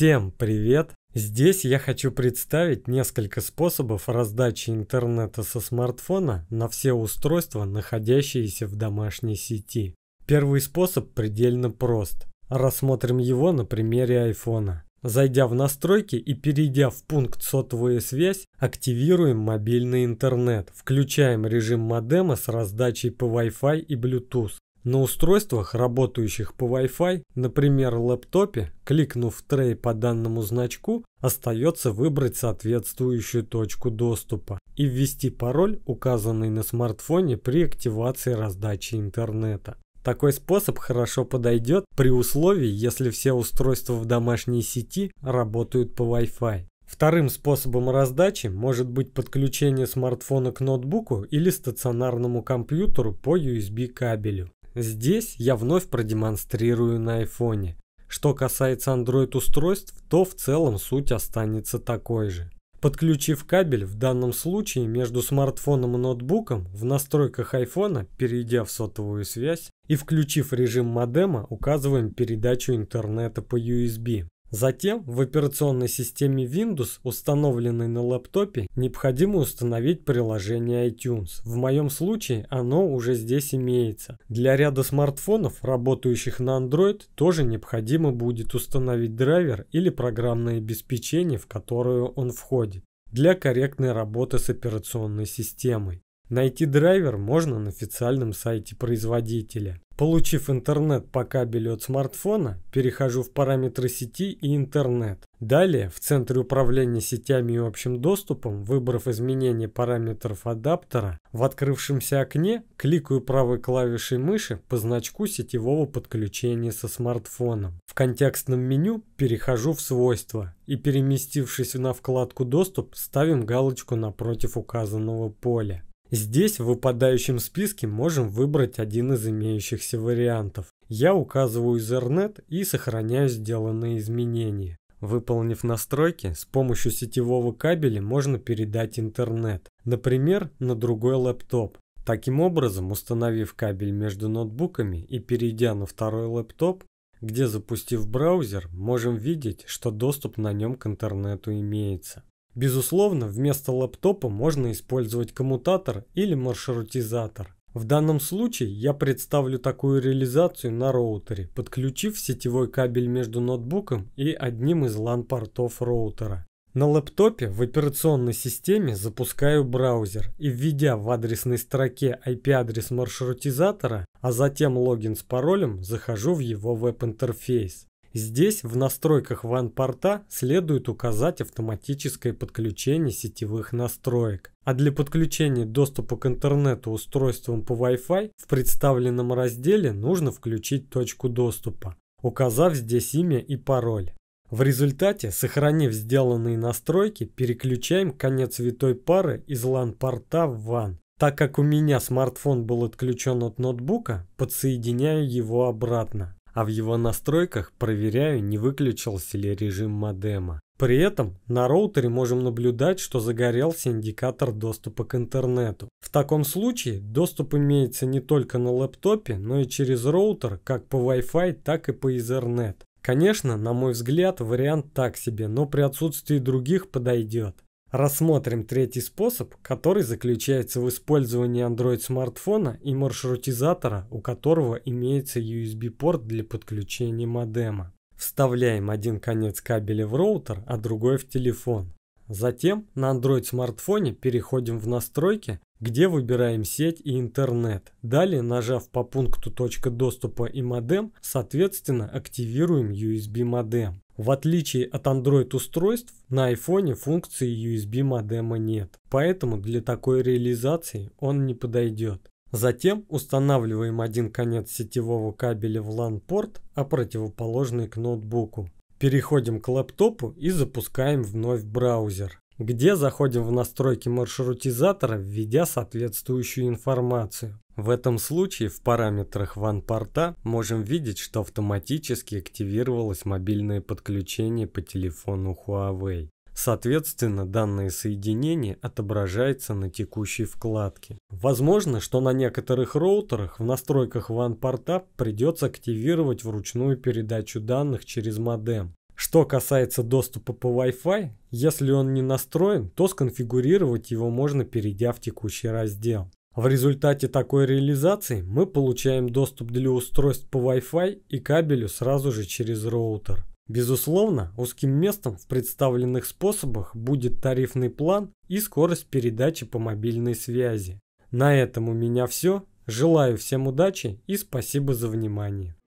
Всем привет! Здесь я хочу представить несколько способов раздачи интернета со смартфона на все устройства, находящиеся в домашней сети. Первый способ предельно прост. Рассмотрим его на примере iPhone. Зайдя в настройки и перейдя в пункт сотовая связь, активируем мобильный интернет, включаем режим модема с раздачей по Wi-Fi и Bluetooth. На устройствах, работающих по Wi-Fi, например, лэптопе, кликнув трей по данному значку, остается выбрать соответствующую точку доступа и ввести пароль, указанный на смартфоне при активации раздачи интернета. Такой способ хорошо подойдет при условии, если все устройства в домашней сети работают по Wi-Fi. Вторым способом раздачи может быть подключение смартфона к ноутбуку или стационарному компьютеру по USB кабелю. Здесь я вновь продемонстрирую на iPhone, Что касается Android устройств, то в целом суть останется такой же. Подключив кабель, в данном случае между смартфоном и ноутбуком, в настройках iPhone, перейдя в сотовую связь и включив режим модема, указываем передачу интернета по USB. Затем в операционной системе Windows, установленной на лаптопе, необходимо установить приложение iTunes. В моем случае оно уже здесь имеется. Для ряда смартфонов, работающих на Android, тоже необходимо будет установить драйвер или программное обеспечение, в которое он входит для корректной работы с операционной системой. Найти драйвер можно на официальном сайте производителя. Получив интернет по кабелю от смартфона, перехожу в параметры сети и интернет. Далее, в центре управления сетями и общим доступом, выбрав изменение параметров адаптера, в открывшемся окне кликаю правой клавишей мыши по значку сетевого подключения со смартфоном. В контекстном меню перехожу в свойства и переместившись на вкладку «Доступ» ставим галочку напротив указанного поля. Здесь в выпадающем списке можем выбрать один из имеющихся вариантов. Я указываю Ethernet и сохраняю сделанные изменения. Выполнив настройки, с помощью сетевого кабеля можно передать интернет, например, на другой лэптоп. Таким образом, установив кабель между ноутбуками и перейдя на второй лэптоп, где запустив браузер, можем видеть, что доступ на нем к интернету имеется. Безусловно, вместо лаптопа можно использовать коммутатор или маршрутизатор. В данном случае я представлю такую реализацию на роутере, подключив сетевой кабель между ноутбуком и одним из LAN-портов роутера. На лэптопе в операционной системе запускаю браузер и введя в адресной строке IP-адрес маршрутизатора, а затем логин с паролем, захожу в его веб-интерфейс. Здесь в настройках ванпорта следует указать автоматическое подключение сетевых настроек. А для подключения доступа к интернету устройством по Wi-Fi в представленном разделе нужно включить точку доступа, указав здесь имя и пароль. В результате, сохранив сделанные настройки, переключаем конец витой пары из LAN-порта в WAN. Так как у меня смартфон был отключен от ноутбука, подсоединяю его обратно а в его настройках проверяю, не выключился ли режим модема. При этом на роутере можем наблюдать, что загорелся индикатор доступа к интернету. В таком случае доступ имеется не только на лэптопе, но и через роутер, как по Wi-Fi, так и по Ethernet. Конечно, на мой взгляд, вариант так себе, но при отсутствии других подойдет. Рассмотрим третий способ, который заключается в использовании Android смартфона и маршрутизатора, у которого имеется USB-порт для подключения модема. Вставляем один конец кабеля в роутер, а другой в телефон. Затем на Android смартфоне переходим в настройки где выбираем сеть и интернет. Далее, нажав по пункту «Точка доступа» и «Модем», соответственно, активируем USB модем. В отличие от Android устройств, на iPhone функции USB модема нет, поэтому для такой реализации он не подойдет. Затем устанавливаем один конец сетевого кабеля в LAN-порт, а противоположный к ноутбуку. Переходим к лаптопу и запускаем вновь браузер где заходим в настройки маршрутизатора, введя соответствующую информацию. В этом случае в параметрах ванпорта можем видеть, что автоматически активировалось мобильное подключение по телефону Huawei. Соответственно, данное соединение отображается на текущей вкладке. Возможно, что на некоторых роутерах в настройках WAN порта придется активировать вручную передачу данных через модем. Что касается доступа по Wi-Fi, если он не настроен, то сконфигурировать его можно, перейдя в текущий раздел. В результате такой реализации мы получаем доступ для устройств по Wi-Fi и кабелю сразу же через роутер. Безусловно, узким местом в представленных способах будет тарифный план и скорость передачи по мобильной связи. На этом у меня все. Желаю всем удачи и спасибо за внимание.